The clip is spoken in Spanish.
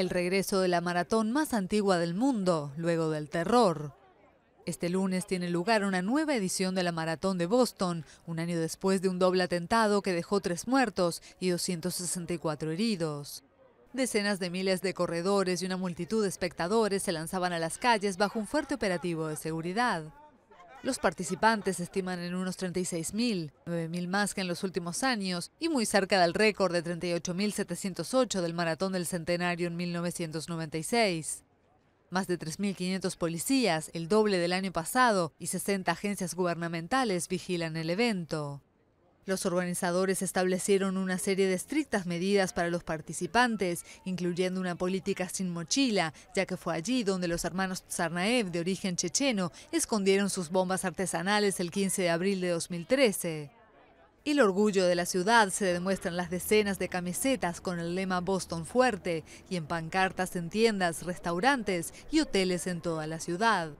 el regreso de la maratón más antigua del mundo, luego del terror. Este lunes tiene lugar una nueva edición de la Maratón de Boston, un año después de un doble atentado que dejó tres muertos y 264 heridos. Decenas de miles de corredores y una multitud de espectadores se lanzaban a las calles bajo un fuerte operativo de seguridad. Los participantes se estiman en unos 36.000, 9.000 más que en los últimos años y muy cerca del récord de 38.708 del Maratón del Centenario en 1996. Más de 3.500 policías, el doble del año pasado, y 60 agencias gubernamentales vigilan el evento. Los organizadores establecieron una serie de estrictas medidas para los participantes, incluyendo una política sin mochila, ya que fue allí donde los hermanos Tsarnaev, de origen checheno, escondieron sus bombas artesanales el 15 de abril de 2013. El orgullo de la ciudad se demuestra en las decenas de camisetas con el lema Boston Fuerte y en pancartas en tiendas, restaurantes y hoteles en toda la ciudad.